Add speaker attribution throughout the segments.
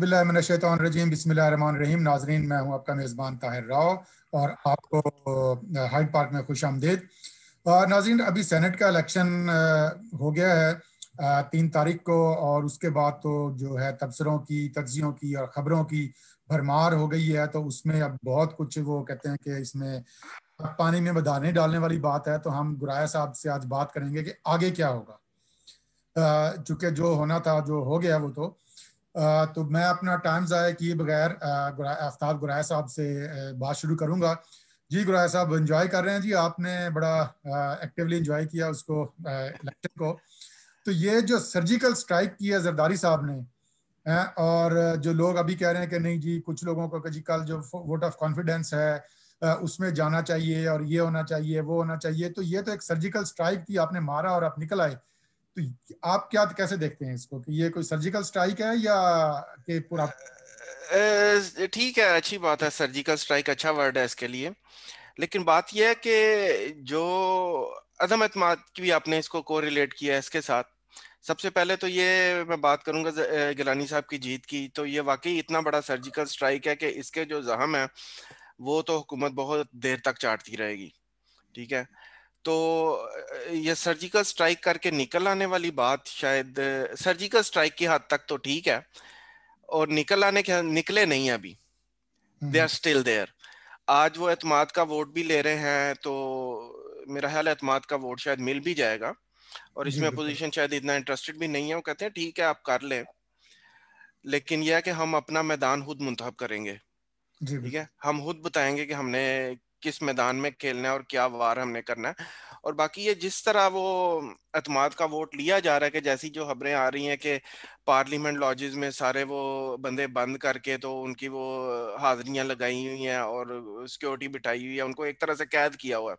Speaker 1: बिल्लाशैतरजीम बिसमीम नाजरीन मैं हूं आपका मेज़बान ताहिर राव और आपको हाइड पार्क में खुश आमदेद नाजरीन अभी सेनेट का इलेक्शन हो गया है तीन तारीख को और उसके बाद तो जो है तबसरों की तजियों की और ख़बरों की भरमार हो गई है तो उसमें अब बहुत कुछ वो कहते हैं कि इसमें पानी में बदाने डालने वाली बात है तो हम गुराया साहब से आज बात करेंगे कि आगे क्या होगा चूँकि जो होना था जो हो गया वो तो तो मैं अपना टाइम ज़ाया किए बगैर आफ्ताब गुराया साहब से बात शुरू करूंगा जी गुराया साहब इंजॉय कर रहे हैं जी आपने बड़ा एक्टिवली इंजॉय किया उसको इलेक्शन को तो ये जो सर्जिकल स्ट्राइक किया जरदारी साहब ने और जो लोग अभी कह रहे हैं कि नहीं जी कुछ लोगों को जी कल जो वोट ऑफ कॉन्फिडेंस है उसमें जाना चाहिए और ये होना चाहिए वो होना चाहिए तो ये तो एक सर्जिकल स्ट्राइक थी आपने मारा और आप निकल आए तो आप क्या कैसे देखते हैं इसको कि ये कोई सर्जिकल स्ट्राइक है या के पूरा
Speaker 2: ठीक है अच्छी बात है सर्जिकल स्ट्राइक अच्छा वर्ड है इसके लिए लेकिन बात यह है कि जो अदम अतमाद की भी आपने इसको को रिलेट किया है इसके साथ सबसे पहले तो ये मैं बात करूंगा गिलानी साहब की जीत की तो ये वाकई इतना बड़ा सर्जिकल स्ट्राइक है कि इसके जो जहम है वो तो हुकूमत बहुत देर तक चाटती रहेगी ठीक है तो ये सर्जिकल स्ट्राइक करके निकल आने वाली बात शायद सर्जिकल स्ट्राइक की हद तक तो ठीक है और निकल आने के निकले नहीं है अभी दे आर स्टिल देयर आज वो एतमाद का वोट भी ले रहे हैं तो मेरा ख्याल एतमाद का वोट शायद मिल भी जाएगा और इसमें अपोजिशन शायद इतना इंटरेस्टेड भी नहीं है वो कहते हैं ठीक है आप कर लें लेकिन यह कि हम अपना मैदान खुद मुंतब करेंगे ठीक है हम खुद बताएंगे कि हमने किस मैदान में खेलना है और क्या वार हमने करना है और बाकी ये जिस तरह वो अतमाद का वोट लिया जा रहा है कि जैसी जो खबरें आ रही हैं कि पार्लियामेंट लॉजेज में सारे वो बंदे बंद करके तो उनकी वो हाजिरियां लगाई हुई हैं और सिक्योरिटी बिठाई हुई है उनको एक तरह से कैद किया हुआ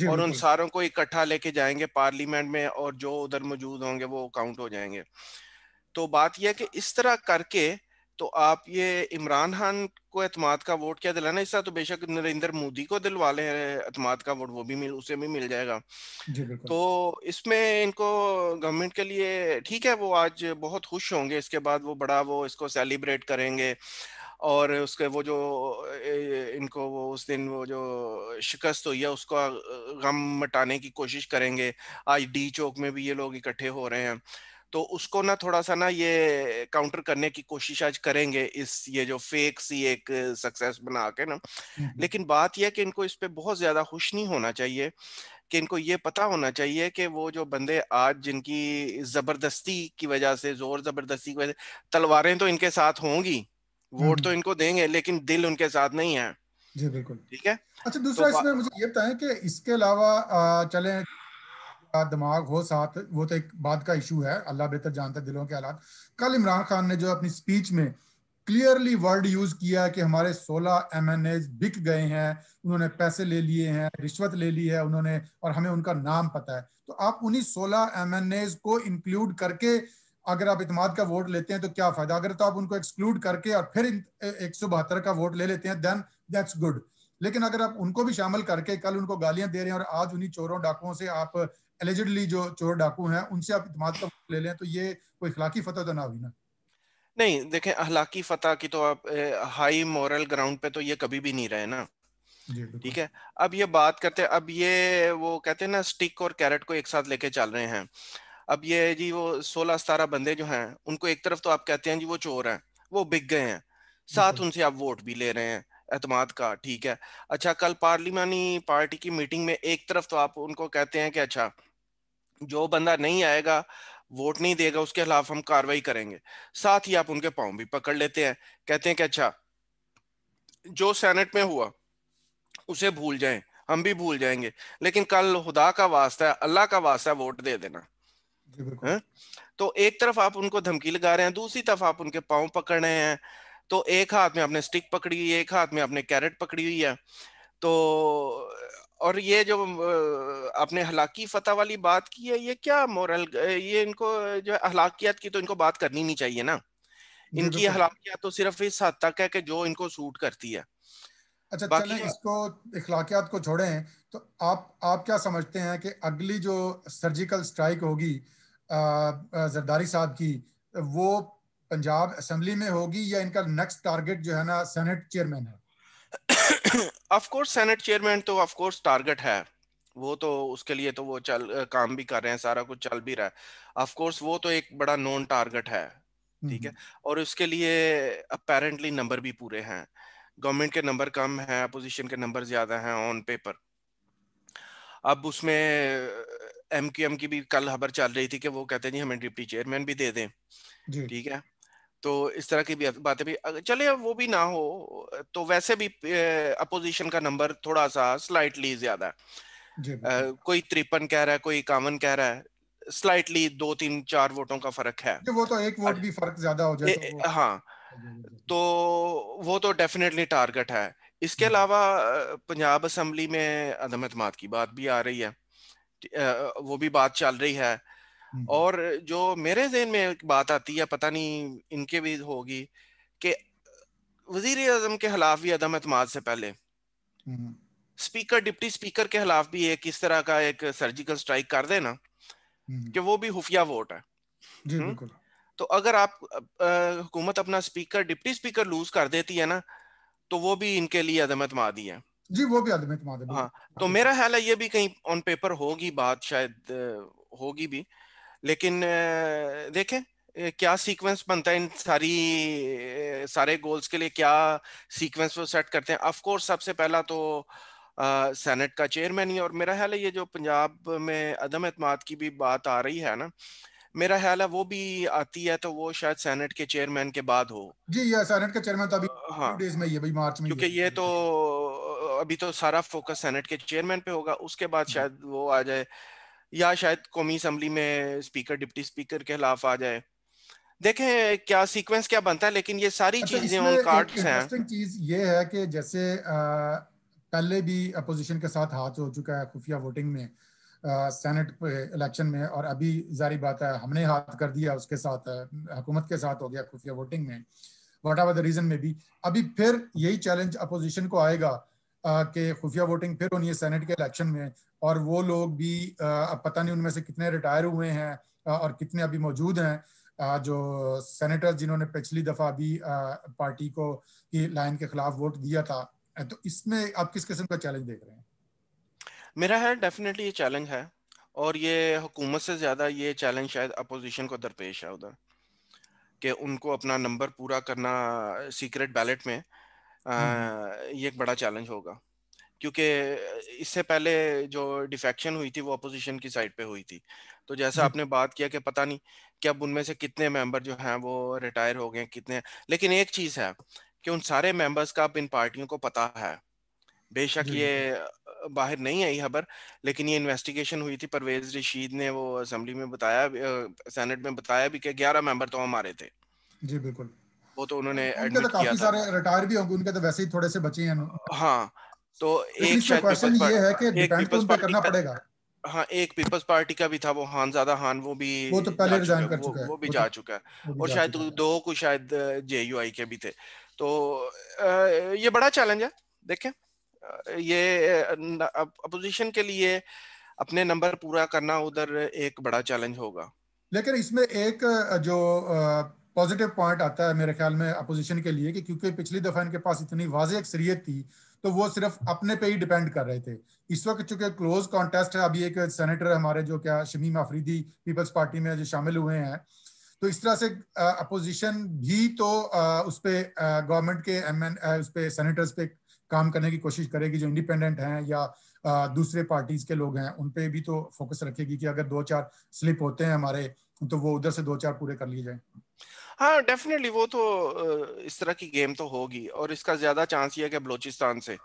Speaker 2: है और उन सारों को इकट्ठा लेके जाएंगे पार्लियामेंट में और जो उधर मौजूद होंगे वो काउंट हो जाएंगे तो बात यह है कि इस तरह करके तो आप ये इमरान खान को अतमाद का वोट क्या दिलाना इस तो बेशक नरेंद्र मोदी को दिलवा ले अतमाद का वोट वो भी मिल उसे भी मिल जाएगा तो इसमें इनको गवर्नमेंट के लिए ठीक है वो आज बहुत खुश होंगे इसके बाद वो बड़ा वो इसको सेलिब्रेट करेंगे और उसके वो जो इनको वो उस दिन वो जो शिकस्त हुई है उसका गम मटाने की कोशिश करेंगे आज डी चौक में भी ये लोग इकट्ठे हो रहे हैं तो उसको ना थोड़ा सा ना ये काउंटर करने की कोशिश आज करेंगे इस ये जो फेक सी एक सक्सेस बना के ना हम्म, हम्म। लेकिन बात यह कि इनको इस पर बहुत ज्यादा खुश नहीं होना चाहिए कि इनको ये पता होना चाहिए कि वो जो बंदे आज जिनकी जबरदस्ती की वजह से जोर जबरदस्ती की वजह से तलवारें तो इनके साथ होंगी हम्म, वोट तो इनको देंगे लेकिन दिल उनके साथ नहीं है
Speaker 1: जी बिल्कुल ठीक है अच्छा तो दूसरा तो इसमें मुझे ये बताएं कि इसके अलावा चले दिमाग हो साथ वो तो एक बात का इशू है अल्लाह बेहतर जानता है दिलों के हालात कल इमरान खान ने जो अपनी स्पीच में क्लियरली वर्ड यूज किया है कि हमारे 16 एम बिक गए हैं उन्होंने पैसे ले लिए हैं रिश्वत ले ली है उन्होंने और हमें उनका नाम पता है तो आप उन्हीं 16 एम को इंक्लूड करके अगर आप इतमाद का वोट लेते हैं तो क्या फायदा अगर तो आप उनको एक्सक्लूड करके और फिर एक सौ बहत्तर का वोट ले लेते हैं देन दैट्स गुड लेकिन अगर आप उनको भी शामिल करके कल उनको गालियां दे रहे हैं और आज उन्हीं चोरों डाकुओं से आप एलिजिडली जो चोर डाकू हैं उनसे आप इतम का ले लें तो ये कोई अखलाकी फतह तो ना हुई ना
Speaker 2: नहीं देखें अखलाकी फतह की तो आप ए, हाई मॉरल ग्राउंड पे तो ये कभी भी नहीं रहे ना ठीक है अब ये बात करते हैं अब ये वो कहते हैं ना स्टिक और कैरेट को एक साथ लेके चल रहे हैं अब ये जी वो सोलह सतारह बंदे जो हैं उनको एक तरफ तो आप कहते हैं जी वो चोर हैं वो बिक गए हैं साथ उनसे आप वोट भी ले रहे हैं एतमाद का ठीक है अच्छा कल पार्लिमानी पार्टी की मीटिंग में एक तरफ तो आप उनको कहते हैं कि अच्छा जो बंदा नहीं आएगा वोट नहीं देगा उसके खिलाफ हम कार्रवाई करेंगे साथ ही आप उनके पाँव भी पकड़ लेते हैं कहते हैं कि अच्छा जो सेनेट में हुआ उसे भूल जाएं हम भी भूल जाएंगे लेकिन कल खुदा का वास्ता है अल्लाह का वास्ता है वोट दे देना है? हाँ? तो एक तरफ आप उनको धमकी लगा रहे हैं दूसरी तरफ आप उनके पाँव पकड़ रहे हैं तो एक हाथ में आपने स्टिक पकड़ी हुई है एक हाथ में आपने कैरेट पकड़ी हुई है तो और ये जो आपने हलाकी फतह वाली बात की है ये क्या मोरल ये इनको जो हलाकियात की तो इनको बात करनी नहीं चाहिए ना इनकी हलाकियात तो सिर्फ इस हद तक है कि जो इनको सूट करती है
Speaker 1: अच्छा बाकी इसको इखलाकियात को छोड़े हैं तो आप आप क्या समझते हैं कि अगली जो सर्जिकल स्ट्राइक होगी जरदारी साहब की वो पंजाब असेंबली में होगी या इनका नेक्स्ट टारगेट जो है ना सेनेट चेयरमैन है ऑफ कोर्स सेनेट चेयरमैन
Speaker 2: तो ऑफ कोर्स टारगेट है वो तो उसके लिए तो वो चल काम भी कर रहे हैं सारा कुछ चल भी रहा है ऑफ कोर्स वो तो एक बड़ा नॉन टारगेट है ठीक है हम्म। और उसके लिए अपेरेंटली नंबर भी पूरे हैं गवर्नमेंट के नंबर कम है अपोजिशन के नंबर ज्यादा हैं ऑन पेपर अब उसमें एम की भी कल खबर चल रही थी कि वो कहते हैं जी हमें डिप्टी चेयरमैन भी दे दें ठीक है तो इस तरह की भी बातें भी चले वो भी ना हो तो वैसे भी अपोजिशन का नंबर थोड़ा सा स्लाइटली ज्यादा कोई तिरपन कह रहा है कोई इक्यावन कह रहा है स्लाइटली दो तीन चार वोटों का फर्क है
Speaker 1: वो तो एक वोट भी फर्क ज्यादा हो जाए तो
Speaker 2: हाँ तो वो तो डेफिनेटली टारगेट है इसके अलावा पंजाब असम्बली में अदम अतमाद की बात भी आ रही है वो भी बात चल रही है और जो मेरे जहन में एक बात आती है पता नहीं इनके भी होगी कि वजीर अजम के खिलाफ भी अदम अतमाद से पहले स्पीकर डिप्टी स्पीकर के खिलाफ भी एक इस तरह का एक सर्जिकल स्ट्राइक कर देना कि वो भी खुफिया वोट है जी बिल्कुल तो अगर आप हुकूमत अपना स्पीकर डिप्टी स्पीकर लूज कर देती है ना तो वो भी इनके लिए अदम अतमाद ही है
Speaker 1: जी वो भी अदम अतमाद हाँ
Speaker 2: तो हाँ, मेरा ख्याल है ये भी कहीं ऑन पेपर होगी बात शायद होगी भी लेकिन देखें क्या सीक्वेंस बनता है इन सारी सारे गोल्स के लिए क्या सीक्वेंस वो सेट करते हैं ऑफ कोर्स सबसे पहला तो सेनेट का चेयरमैन ही और मेरा ख्याल है ये जो पंजाब में अदम अतमाद की भी बात आ रही है ना मेरा ख्याल है वो भी आती है तो वो शायद सेनेट के चेयरमैन के बाद हो
Speaker 1: जी या सेनेट के चेयरमैन तो अभी हाँ डेज में ही है भाई मार्च में
Speaker 2: क्योंकि ये तो अभी तो सारा फोकस सेनेट के चेयरमैन पे होगा उसके बाद शायद वो आ जाए या शायद कौमी असम्बली में स्पीकर डिप्टी स्पीकर के खिलाफ आ जाए देखें क्या सीक्वेंस क्या बनता है लेकिन ये सारी अच्छा, चीजें ऑन कार्ड्स हैं
Speaker 1: चीज ये है कि जैसे पहले भी अपोजिशन के साथ हाथ हो चुका है खुफिया वोटिंग में सेनेट इलेक्शन में और अभी जारी बात है हमने हाथ कर दिया उसके साथ हुकूमत के साथ हो गया खुफिया वोटिंग में वट आवर द रीजन में भी अभी फिर यही चैलेंज अपोजिशन को आएगा के खुफिया वोटिंग फिर होनी है सेनेट के इलेक्शन में और वो लोग भी अब पता नहीं उनमें से कितने रिटायर हुए हैं और कितने अभी मौजूद हैं जो सेनेटर जिन्होंने पिछली दफ़ा भी पार्टी को की लाइन के खिलाफ वोट दिया था तो इसमें आप किस किस्म का चैलेंज देख रहे हैं
Speaker 2: मेरा है डेफिनेटली ये चैलेंज है और ये हुकूमत से ज़्यादा ये चैलेंज शायद अपोजिशन को दरपेश है उधर कि उनको अपना नंबर पूरा करना सीक्रेट बैलेट में हम्म। ये एक बड़ा चैलेंज होगा क्योंकि इससे पहले जो डिफेक्शन हुई थी वो अपोजिशन की साइड पे हुई थी तो जैसा हम्म। आपने बात किया कि पता नहीं कि अब उनमें से कितने मेंबर जो हैं वो रिटायर हो गए कितने लेकिन एक चीज़ है कि उन सारे मेंबर्स का अब इन पार्टियों को पता है बेशक ये बाहर नहीं आई खबर लेकिन ये इन्वेस्टिगेशन हुई थी परवेज रशीद ने वो असम्बली में बताया सेनेट में बताया भी कि ग्यारह मेंबर तो हमारे थे जी बिल्कुल वो तो उन्होंने एडमिट तो सारे
Speaker 1: रिटायर भी होंगे उनके तो वैसे ही थोड़े से बचे हैं
Speaker 2: हाँ तो एक क्वेश्चन ये है कि डिपेंड तो पे करना पड़ेगा हाँ एक पीपल्स पार्टी का भी था वो हान ज्यादा हान वो भी वो तो पहले रिजाइन कर चुका है वो भी जा तो- चुका है और शायद दो को शायद जेयूआई के भी थे तो ये बड़ा चैलेंज है देखें ये अपोजिशन के लिए अपने नंबर पूरा करना उधर एक बड़ा चैलेंज होगा
Speaker 1: लेकिन इसमें एक जो पॉजिटिव पॉइंट आता है मेरे ख्याल में अपोजिशन के लिए कि क्योंकि पिछली दफा इनके पास इतनी वाज अक्सरियत थी तो वो सिर्फ अपने पे ही डिपेंड कर रहे थे इस वक्त चूंकि क्लोज कॉन्टेस्ट है अभी एक सेनेटर हमारे जो क्या शमीम आफरीदी पीपल्स पार्टी में जो शामिल हुए हैं तो इस तरह से अपोजिशन भी तो आ, उस पर गवर्नमेंट के एम एन उस पर सेनेटर्स पे काम करने की कोशिश करेगी जो इंडिपेंडेंट हैं या आ, दूसरे पार्टीज के लोग हैं उन पे भी तो फोकस रखेगी कि अगर दो चार स्लिप होते हैं हमारे तो वो उधर से दो चार पूरे कर लिए जाए
Speaker 2: हाँ डेफिनेटली वो तो इस तरह की गेम तो होगी और इसका ज्यादा चांस ये है कि बलोचिस्तान से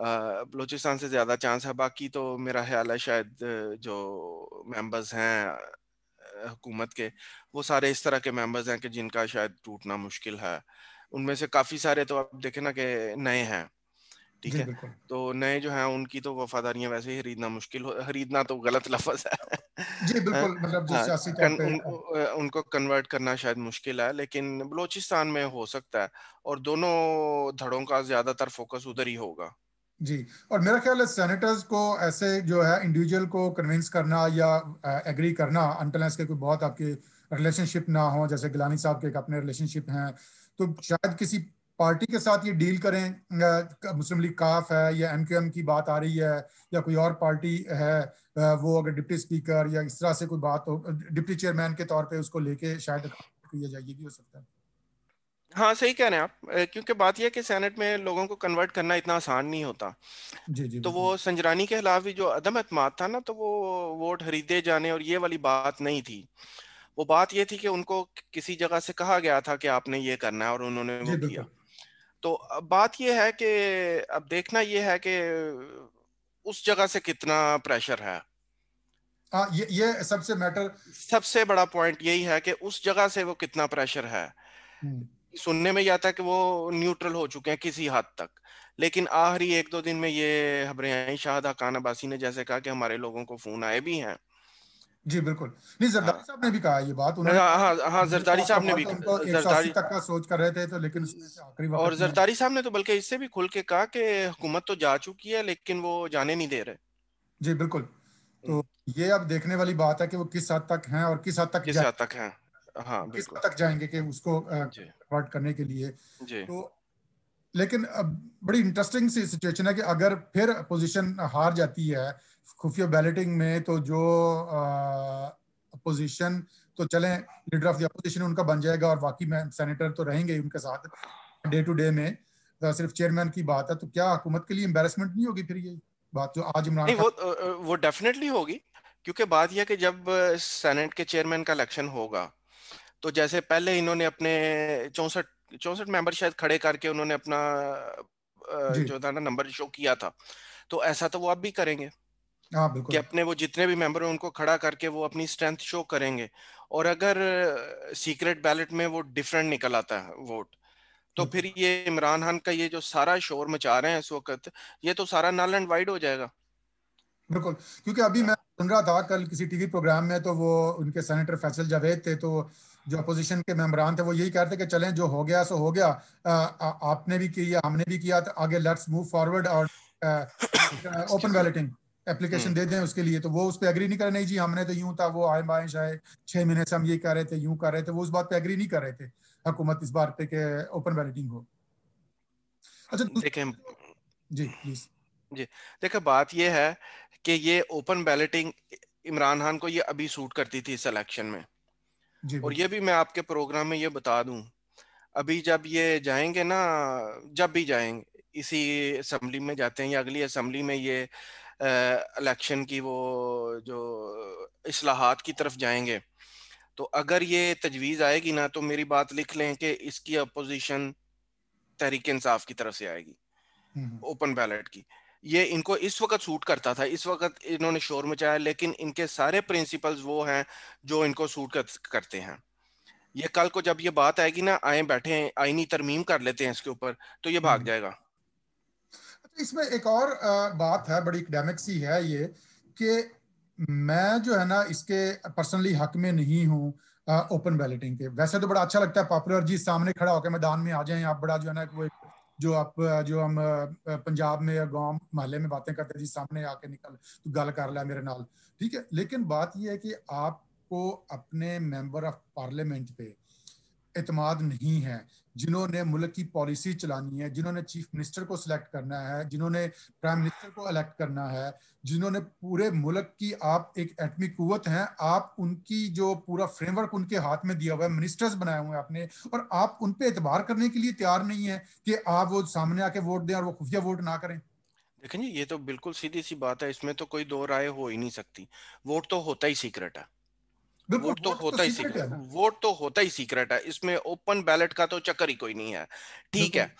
Speaker 2: बलोचिस्तान से ज्यादा चांस है बाकी तो मेरा ख्याल है शायद जो मेंबर्स हैं हुकूमत के वो सारे इस तरह के मेंबर्स हैं कि जिनका शायद टूटना मुश्किल है उनमें से काफी सारे तो आप देखें ना कि नए हैं ठीक है तो नए जो हैं उनकी तो वफादारियां वैसे ही खरीदना मुश्किल हो खरीदना तो गलत लफज है जी
Speaker 1: बिल्कुल मतलब जो हाँ, सियासी तौर पे
Speaker 2: उनको कन्वर्ट करना शायद मुश्किल है लेकिन बलूचिस्तान में हो सकता है और दोनों धड़ों का ज्यादातर फोकस उधर ही होगा
Speaker 1: जी और मेरा ख्याल है सेनेटर्स को ऐसे जो है इंडिविजुअल को कन्विंस करना या एग्री करना अनटलेंस के कोई बहुत आपके रिलेशनशिप ना हो जैसे गिलानी साहब के एक अपने रिलेशनशिप हैं तो शायद किसी पार्टी के साथ ये डील करें मुस्लिम लीग काफ है या एम क्यू एम की बात आ रही है या कोई और पार्टी है वो अगर डिप्टी स्पीकर या इस तरह से कोई बात हो डिप्टी चेयरमैन के तौर पे उसको लेके शायद किया जाएगी भी हो सकता है हाँ सही कह
Speaker 2: रहे हैं आप क्योंकि बात यह कि सेनेट में लोगों को कन्वर्ट करना इतना आसान नहीं होता जी जी तो वो संजरानी के खिलाफ भी जो अदम अतमाद था ना तो वो वोट खरीदे जाने और ये वाली बात नहीं थी वो बात ये थी कि उनको किसी जगह से कहा गया था कि आपने ये करना है और उन्होंने वो किया तो बात यह है कि अब देखना यह है कि उस जगह से कितना प्रेशर है आ,
Speaker 1: हाँ, ये, ये सबसे मैटर
Speaker 2: सबसे बड़ा पॉइंट यही है कि उस जगह से वो कितना प्रेशर है हम्म। सुनने में आता है कि वो न्यूट्रल हो चुके हैं किसी हद तक लेकिन आखिरी एक दो दिन में ये आई शाह खान अबासी ने जैसे कहा कि हमारे लोगों को फोन आए भी हैं
Speaker 1: जी बिल्कुल नहीं जरदारी हाँ। साहब ने भी कहा ये बात उन्होंने हाँ हाँ, हाँ जरदारी साहब ने भी जरदारी तक का सोच कर रहे थे तो लेकिन और जरदारी
Speaker 2: साहब ने तो बल्कि इससे भी खुल के कहा कि हुकूमत तो जा चुकी है लेकिन वो जाने नहीं दे रहे
Speaker 1: जी बिल्कुल तो हम्म। ये अब देखने वाली बात है कि वो किस हद तक हैं और किस हद तक किस हद तक हैं हाँ किस हद तक जाएंगे कि उसको कन्वर्ट करने के लिए तो लेकिन अब बड़ी इंटरेस्टिंग सी सिचुएशन है कि अगर फिर पोजीशन हार जाती है खुफिया बैलेटिंग में तो जो अपोजिशन तो चले लीडर ऑफ द अपोजिशन उनका बन जाएगा और बाकी सेनेटर तो रहेंगे उनके साथ डे टू डे में तो सिर्फ चेयरमैन की बात है तो क्या हुकूमत के लिए एम्बेरसमेंट नहीं होगी फिर ये बात जो आज इमरान वो
Speaker 2: वो डेफिनेटली होगी क्योंकि बात यह कि जब सेनेट के चेयरमैन का इलेक्शन होगा तो जैसे पहले इन्होंने अपने चौंसठ चौंसठ मेंबर शायद खड़े करके उन्होंने अपना जो था ना नंबर शो किया था तो ऐसा तो वो अब भी करेंगे हाँ बिल्कुल कि अपने वो जितने भी मेंबर हैं उनको खड़ा करके वो अपनी स्ट्रेंथ शो करेंगे और अगर सीक्रेट बैलेट में वो डिफरेंट निकल आता है वोट तो फिर ये इमरान खान का ये जो सारा शोर मचा रहे हैं इस वक्त ये तो सारा नल एंड वाइड हो जाएगा
Speaker 1: बिल्कुल क्योंकि अभी मैं हाँ। सुन रहा था कल किसी टीवी प्रोग्राम में तो वो उनके सेनेटर फैसल जावेद थे तो जो अपोजिशन के मेम्बरान थे वो यही कह रहे थे कि चलें जो हो गया सो हो गया आ, आ, आपने भी किया हमने भी किया तो आगे लेट्स मूव फॉरवर्ड और ओपन बैलेटिंग एप्लीकेशन हम्म। दे दें उसके लिए तो वो उस पर एग्री नहीं कर नहीं जी हमने तो यूं था वो आए बाएं शायद छह महीने से हम ये कर रहे थे यूं कर रहे थे वो उस बात पे एग्री नहीं कर रहे थे हकूमत इस बार पे के ओपन बैलेटिंग हो अच्छा तो देखें जी प्लीज
Speaker 2: जी देखिए बात यह है कि ये ओपन बैलेटिंग इमरान खान को ये अभी सूट करती थी इस इलेक्शन में और ये भी मैं आपके प्रोग्राम में ये बता दूं अभी जब ये जाएंगे ना जब भी जाएंगे इसी असम्बली में जाते हैं या अगली असम्बली में ये इलेक्शन की वो जो असलाहत की तरफ जाएंगे तो अगर ये तजवीज़ आएगी ना तो मेरी बात लिख लें कि इसकी अपोजिशन तहरीक इंसाफ की तरफ से आएगी ओपन हम्म, बैलेट हम्म। की ये इनको इस वक्त सूट करता था इस वक्त इन्होंने शोर मचाया लेकिन इनके सारे प्रिंसिपल्स वो हैं जो इनको सूट कर, करते हैं ये कल को जब ये बात आएगी ना आए बैठे आईनी तरमीम कर लेते हैं इसके ऊपर तो ये भाग हम्म, जाएगा
Speaker 1: अच्छा, इसमें एक और बात है बड़ी एकडेमिक सी है ये कि मैं जो है ना इसके पर्सनली हक में नहीं हूँ ओपन बैलेटिंग के वैसे तो बड़ा अच्छा लगता है पॉपुलर जी सामने खड़ा होकर मैदान में आ जाए आप बड़ा जो है ना वो जो आप जो हम पंजाब में या गांव मोहल्ले में बातें करते जी सामने आके निकल तो गल कर ला मेरे नाल ठीक है लेकिन बात यह है कि आपको अपने मेंबर ऑफ पार्लियामेंट पे अतमाद नहीं है जिन्होंने मुल्क की पॉलिसी चलानी है जिन्होंने चीफ मिनिस्टर को सिलेक्ट करना है जिन्होंने प्राइम मिनिस्टर को इलेक्ट करना है जिन्होंने पूरे मुल्क की आप एक एटमी कुत हैं आप उनकी जो पूरा फ्रेमवर्क उनके हाथ में दिया हुआ है मिनिस्टर्स बनाए हुए हैं आपने और आप उन पर एतबार करने के लिए तैयार नहीं है कि आप वो सामने आके वोट दें और वो खुफिया वोट ना करें
Speaker 2: देखें जी ये तो बिल्कुल सीधी सी बात है इसमें तो कोई दो राय हो ही नहीं सकती वोट तो होता ही सीक्रेट है तो वोट तो होता ही सीक्रेट वोट तो होता ही सीक्रेट है इसमें ओपन बैलेट का तो चक्कर ही कोई नहीं है ठीक है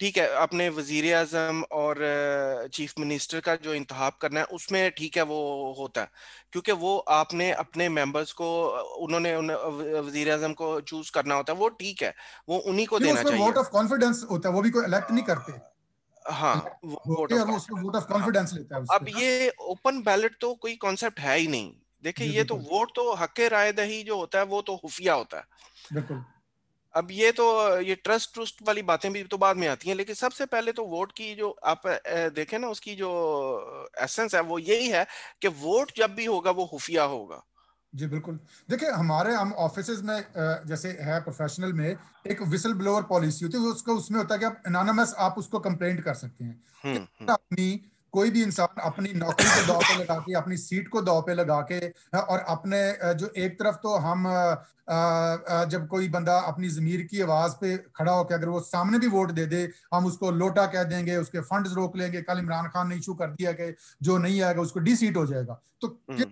Speaker 2: ठीक है अपने वजीर अजम और चीफ मिनिस्टर का जो इंतहा करना है उसमें ठीक है वो होता है क्योंकि वो आपने अपने मेंबर्स को उन्होंने वजीर अजम को चूज करना होता है वो ठीक है वो उन्हीं को देना चाहिए वोट ऑफ
Speaker 1: कॉन्फिडेंस होता है वो भी कोई इलेक्ट नहीं करते हाँ वोट ऑफ कॉन्फिडेंस लेता है
Speaker 2: अब ये ओपन बैलेट तो कोई कॉन्सेप्ट है ही नहीं देखिए ये तो वोट तो हक्के रायदही जो होता है वो तो खुफिया होता है बिल्कुल अब ये तो ये ट्रस्ट ट्रस्ट वाली बातें भी तो बाद में आती हैं लेकिन सबसे पहले तो वोट की जो आप देखें ना उसकी जो एसेंस है वो यही है कि वोट जब भी होगा वो खुफिया होगा
Speaker 1: जी बिल्कुल देखिए हमारे हम ऑफिस में जैसे है प्रोफेशनल में एक विसल ब्लोअर पॉलिसी होती है उसको उसमें होता है कि आप एनोनमस आप उसको कंप्लेंट कर सकते हैं हम्म, हम्म। अपनी कोई भी इंसान अपनी नौकरी को दौ पे लगा के अपनी सीट को दौ पे लगा के हाँ, और अपने जो एक तरफ तो हम जब कोई बंदा अपनी जमीर की आवाज पे खड़ा होकर अगर वो सामने भी वोट दे दे हम उसको लोटा कह देंगे उसके फंड्स रोक लेंगे कल इमरान खान ने इशू कर दिया कि जो नहीं आएगा उसको डी सीट हो जाएगा तो हम्म।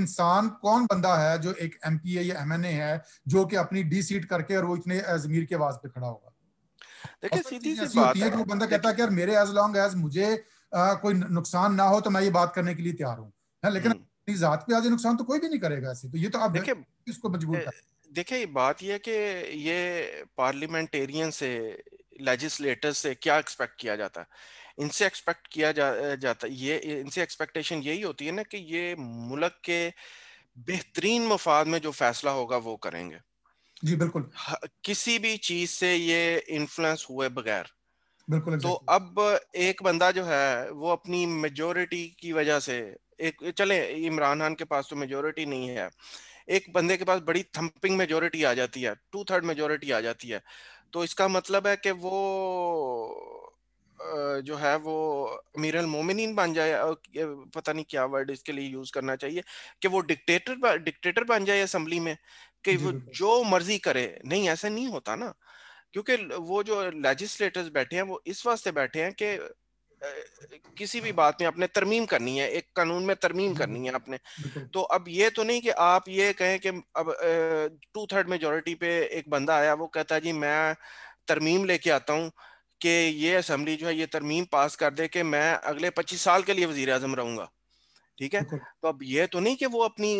Speaker 1: इंसान कौन बंदा है जो एक एम पी ए या एम एन ए है जो कि अपनी डी सीट करके और वो इतने जमीर की आवाज पे खड़ा होगा देखिए सीधी सी बात है, है। वो बंदा कहता है कि यार मेरे एज लॉन्ग एज मुझे आ, कोई नुकसान ना हो तो मैं ये बात करने के लिए तैयार हूँ लेकिन हम्म। अपनी जात पे आज नुकसान तो कोई भी नहीं करेगा ऐसे तो ये तो आप इसको मजबूर
Speaker 2: देखिए बात यह कि ये पार्लियामेंटेरियन से लेजिस्लेटर से क्या एक्सपेक्ट किया जाता है इनसे एक्सपेक्ट किया जा, जाता ये इनसे एक्सपेक्टेशन यही होती है ना कि ये मुल्क के बेहतरीन मफाद में जो फैसला होगा वो करेंगे जी बिल्कुल किसी भी चीज से ये इन्फ्लुएंस हुए बगैर बिल्कुल तो अब एक बंदा जो है वो अपनी मेजोरिटी की वजह से एक चले इमरान खान के पास तो मेजोरिटी नहीं है एक बंदे के पास बड़ी थम्पिंग मेजोरिटी आ जाती है टू थर्ड मेजोरिटी आ जाती है तो इसका मतलब है कि वो जो है वो अमीर मोमिन बन जाए पता नहीं क्या वर्ड इसके लिए यूज करना चाहिए कि वो डिक्टेटर डिक्टेटर बन जाए असम्बली में कि वो जो मर्जी करे नहीं ऐसा नहीं होता ना क्योंकि वो जो लेजिस्लेटर्स बैठे हैं वो इस वास्ते बैठे हैं कि किसी भी बात में आपने तरमीम करनी है एक कानून में तरमीम करनी है आपने तो अब ये तो नहीं कि आप ये कहें कि अब टू थर्ड मेजोरिटी पे एक बंदा आया वो कहता है जी मैं तरमीम लेके आता हूँ कि ये असम्बली जो है ये तरमीम पास कर दे कि मैं अगले पच्चीस साल के लिए वजीर अजम रहूंगा ठीक है तो अब ये तो नहीं कि वो अपनी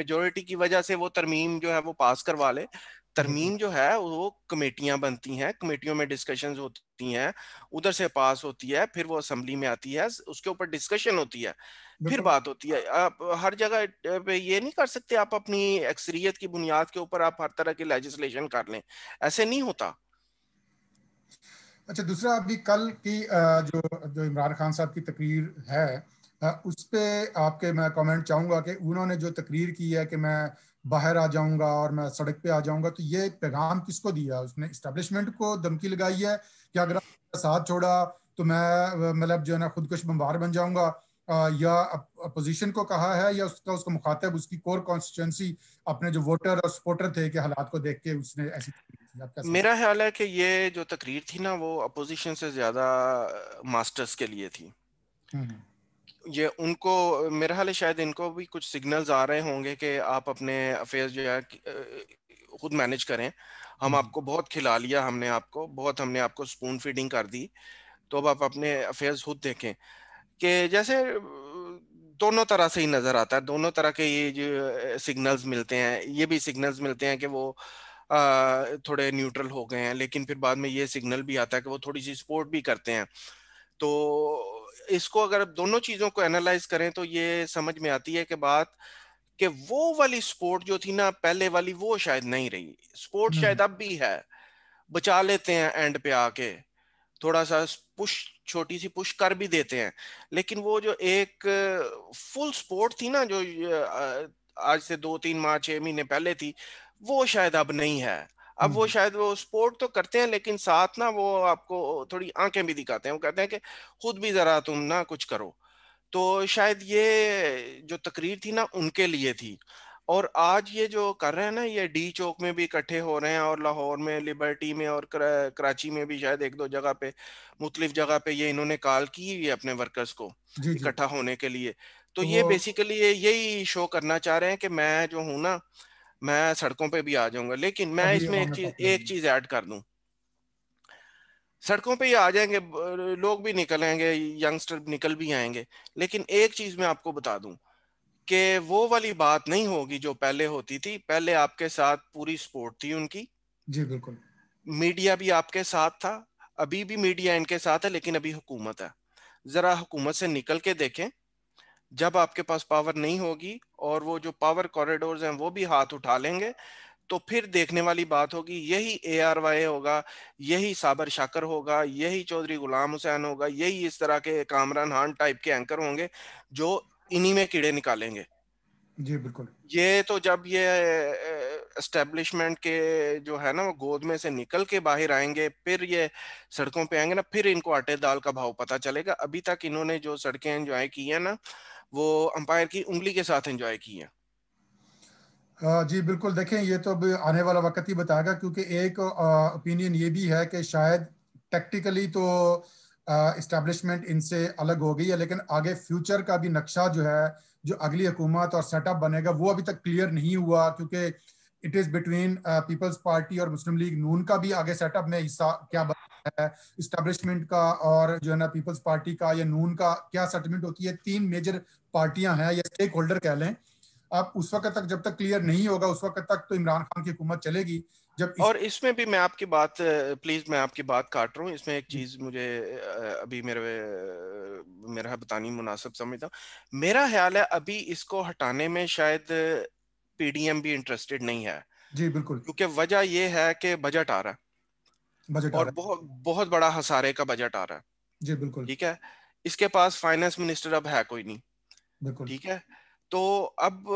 Speaker 2: मेजोरिटी की वजह से वो तरमीम जो है वो पास करवा ले हम्म। तरमीम जो है वो कमेटियां बनती हैं कमेटियों में डिस्कशंस होती हैं उधर से पास होती है फिर वो असम्बली में आती है उसके ऊपर डिस्कशन होती है फिर बात होती है आप हर जगह पे ये नहीं कर सकते आप अपनी अक्सरियत की बुनियाद के ऊपर आप हर तरह की लेजिस्लेशन कर लें ऐसे नहीं होता
Speaker 1: अच्छा दूसरा अभी कल की जो जो इमरान खान साहब की तकरीर है उस पर आपके मैं कमेंट चाहूँगा कि उन्होंने जो तकरीर की है कि मैं बाहर आ जाऊंगा और मैं सड़क पे आ जाऊंगा तो ये पैगाम किसको दिया उसने इस्टेब्लिशमेंट को धमकी लगाई है कि अगर साथ छोड़ा तो मैं मतलब जो है ना खुदकश बम्बार बन जाऊंगा या अपोजिशन को कहा है या उसका उसको मुखातब उसकी कोर कॉन्स्टिट्यूंसी अपने जो वोटर और सपोर्टर थे के हालात को देख के उसने ऐसी मेरा
Speaker 2: ख्याल है कि ये जो तकरीर थी ना वो अपोजिशन से ज्यादा मास्टर्स के लिए थी हम्म, हम्म। ये उनको मेरा हाल है शायद इनको भी कुछ सिग्नल्स आ रहे होंगे कि आप अपने अफेयर्स जो है खुद मैनेज करें हम हम्म। आपको बहुत खिला लिया हमने आपको बहुत हमने आपको स्पून फीडिंग कर दी तो अब आप अपने अफेयर्स खुद देखें कि जैसे दोनों तरह से ही नज़र आता है दोनों तरह के ये जो सिग्नल्स मिलते हैं ये भी सिग्नल्स मिलते हैं कि वो आ, थोड़े न्यूट्रल हो गए हैं लेकिन फिर बाद में ये सिग्नल भी आता है कि वो थोड़ी सी सपोर्ट भी करते हैं तो इसको अगर दोनों चीजों को एनालाइज करें तो ये समझ में आती है कि बात कि वो वाली स्पोर्ट जो थी ना पहले वाली वो शायद नहीं रही स्पोर्ट हम्म। शायद अब भी है बचा लेते हैं एंड पे आके थोड़ा सा पुश छोटी सी पुश कर भी देते हैं लेकिन वो जो एक फुल स्पोर्ट थी ना जो आज से दो तीन माह छह महीने पहले थी वो शायद अब नहीं है अब वो शायद वो स्पोर्ट तो करते हैं लेकिन साथ ना वो आपको थोड़ी आंखें भी दिखाते हैं वो कहते हैं कि खुद भी जरा तुम ना कुछ करो तो शायद ये जो तकरीर थी ना उनके लिए थी और आज ये जो कर रहे हैं ना ये डी चौक में भी इकट्ठे हो रहे हैं और लाहौर में लिबर्टी में और कराची में भी शायद एक दो जगह पे मुख्तलिफ जगह पे ये इन्होंने कॉल की है अपने वर्कर्स को इकट्ठा होने के लिए तो, तो ये बेसिकली यही शो करना चाह रहे हैं कि मैं जो हूँ ना मैं सड़कों पे भी आ जाऊंगा लेकिन मैं इसमें एक चीज एक चीज ऐड कर दूं सड़कों पे ही आ जाएंगे लोग भी निकलेंगे यंगस्टर निकल भी आएंगे लेकिन एक चीज मैं आपको बता दूं कि वो वाली बात नहीं होगी जो पहले होती थी पहले आपके साथ पूरी सपोर्ट थी उनकी जी बिल्कुल मीडिया भी आपके साथ था अभी भी मीडिया इनके साथ है लेकिन अभी हुकूमत है जरा हुकूमत से निकल के देखें जब आपके पास पावर नहीं होगी और वो जो पावर कॉरिडोर हैं वो भी हाथ उठा लेंगे तो फिर देखने वाली बात होगी यही ए आर वाई होगा यही साबर शाकर होगा यही चौधरी गुलाम हुसैन होगा यही इस तरह के कामरान हान टाइप के एंकर होंगे जो इन्हीं में कीड़े निकालेंगे जी बिल्कुल ये तो जब ये एस्टेब्लिशमेंट के जो है ना वो गोद में से निकल के बाहर आएंगे फिर ये सड़कों पे आएंगे ना फिर इनको आटे दाल का भाव पता चलेगा अभी तक इन्होंने जो सड़कें एंजॉय की है ना वो अंपायर की उंगली के साथ एंजॉय की है
Speaker 1: जी बिल्कुल देखें ये तो अब आने वाला वक्त ही बताएगा क्योंकि एक ओपिनियन ये भी है कि शायद टेक्टिकली तो इस्टेब्लिशमेंट इनसे अलग हो गई है लेकिन आगे फ्यूचर का भी नक्शा जो है जो अगली हुकूमत और सेटअप बनेगा वो अभी तक क्लियर नहीं हुआ क्योंकि it is between Peoples Party और मुस्लिम लीग नून का भी आगे सेटअप में हिस्सा क्या बना है इस्टेब्लिशमेंट का और जो है ना पीपल्स पार्टी का या नून का क्या सेटलमेंट होती है तीन मेजर पार्टियां हैं या स्टेक होल्डर कह लें अब उस वक्त तक जब तक क्लियर नहीं होगा उस वक्त तक तो इमरान खान की हुकूमत चलेगी जब इस... और
Speaker 2: इसमें भी मैं आपकी बात प्लीज मैं आपकी बात काट रहा हूँ इसमें एक चीज मुझे अभी मेरे मेरा बतानी मुनासिब समझता हूँ मेरा ख्याल है अभी इसको हटाने में शायद पीडीएम भी इंटरेस्टेड नहीं है जी बिल्कुल क्योंकि वजह यह है कि बजट आ रहा
Speaker 1: बजट और बहुत
Speaker 2: बहुत बड़ा हसारे का बजट आ रहा है जी बिल्कुल ठीक है इसके पास फाइनेंस मिनिस्टर अब है कोई नहीं बिल्कुल ठीक है तो अब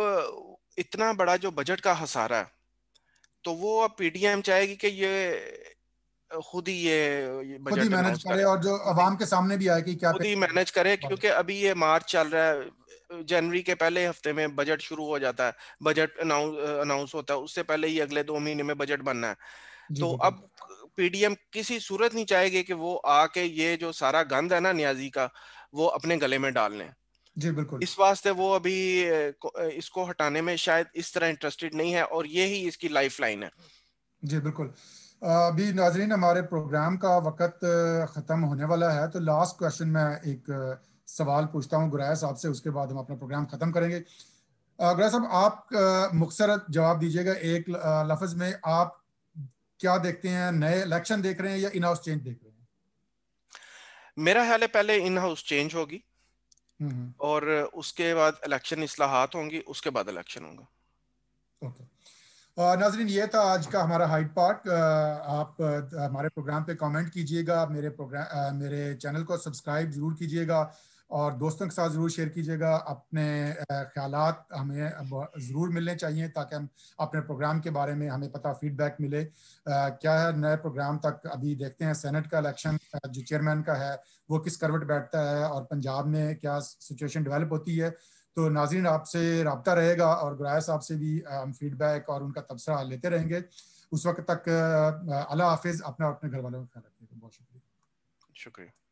Speaker 2: इतना बड़ा जो बजट का हसारा है तो वो अब पीडीएम चाहेगी कि ये खुद ही ये
Speaker 1: बजट मैनेज करे और जो अवाम के सामने भी आए कि क्या खुद ही
Speaker 2: मैनेज करे हाँ। क्योंकि अभी ये मार्च चल रहा है जनवरी के पहले हफ्ते में बजट शुरू हो जाता है बजट अनाउंस होता है उससे पहले ही अगले दो महीने में बजट बनना है तो अब पीडीएम किसी सूरत नहीं चाहेगी कि वो आके ये जो सारा गंद है ना न्याजी का वो अपने गले में डाल लें जी बिल्कुल इस वास्ते वो अभी इसको हटाने में शायद इस तरह इंटरेस्टेड नहीं है और ये ही इसकी लाइफ लाइन है
Speaker 1: जी बिल्कुल अभी नाजरीन हमारे प्रोग्राम का वक्त ख़त्म होने वाला है तो लास्ट क्वेश्चन मैं एक सवाल पूछता हूँ गुराया साहब से उसके बाद हम अपना प्रोग्राम ख़त्म करेंगे गुराया साहब आप मुख्तर जवाब दीजिएगा एक लफज में आप क्या देखते हैं नए इलेक्शन देख रहे हैं या इन हाउस चेंज देख रहे हैं
Speaker 2: मेरा ख्याल है पहले इन हाउस चेंज होगी हम्म, हम्म। और उसके बाद इलेक्शन असलाहत होंगी उसके बाद इलेक्शन होगा
Speaker 1: ओके नाजरीन ये था आज का हमारा हाइट पार्ट आप हमारे प्रोग्राम पे कमेंट कीजिएगा मेरे प्रोग्राम मेरे चैनल को सब्सक्राइब ज़रूर कीजिएगा और दोस्तों के साथ ज़रूर शेयर कीजिएगा अपने ख्याल हमें ज़रूर मिलने चाहिए ताकि हम अपने प्रोग्राम के बारे में हमें पता फीडबैक मिले क्या है नए प्रोग्राम तक अभी देखते हैं सेनेट का इलेक्शन जो चेयरमैन का है वो किस करवट बैठता है और पंजाब में क्या सिचुएशन डेवलप होती है तो नाजरीन आपसे रबता रहेगा और गुराया साहब से भी हम फीडबैक और उनका तबसरा लेते रहेंगे उस वक्त तक अला हाफिज़ अपना अपने घर वालों का ख्याल रखिएगा
Speaker 2: बहुत शुक्रिया शुक्रिया